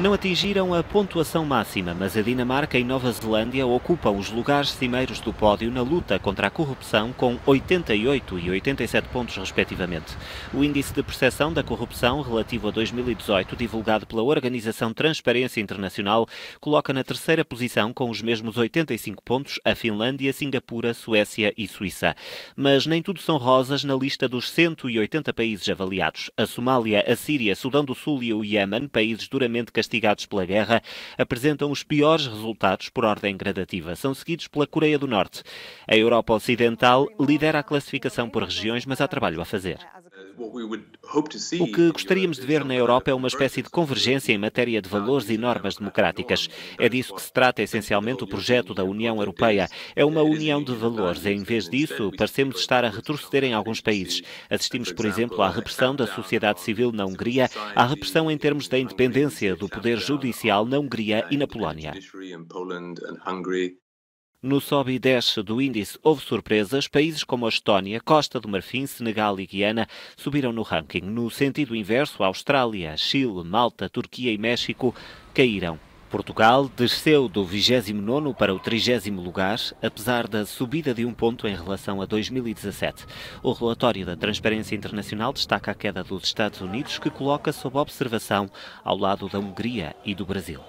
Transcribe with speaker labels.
Speaker 1: Não atingiram a pontuação máxima, mas a Dinamarca e Nova Zelândia ocupam os lugares cimeiros do pódio na luta contra a corrupção com 88 e 87 pontos, respectivamente. O índice de percepção da corrupção relativo a 2018, divulgado pela Organização Transparência Internacional, coloca na terceira posição com os mesmos 85 pontos a Finlândia, Singapura, Suécia e Suíça. Mas nem tudo são rosas na lista dos 180 países avaliados. A Somália, a Síria, Sudão do Sul e o Iémen, países duramente castigados pela guerra, apresentam os piores resultados por ordem gradativa. São seguidos pela Coreia do Norte. A Europa Ocidental lidera a classificação por regiões, mas há trabalho a fazer. O que gostaríamos de ver na Europa é uma espécie de convergência em matéria de valores e normas democráticas. É disso que se trata essencialmente o projeto da União Europeia. É uma união de valores. Em vez disso, parecemos estar a retroceder em alguns países. Assistimos, por exemplo, à repressão da sociedade civil na Hungria, à repressão em termos da independência do poder judicial na Hungria e na Polónia. No sobe e desce do índice houve surpresas. Países como a Estónia, Costa do Marfim, Senegal e Guiana subiram no ranking. No sentido inverso, Austrália, Chile, Malta, Turquia e México caíram. Portugal desceu do 29 para o 30 lugar, apesar da subida de um ponto em relação a 2017. O relatório da Transparência Internacional destaca a queda dos Estados Unidos, que coloca sob observação ao lado da Hungria e do Brasil.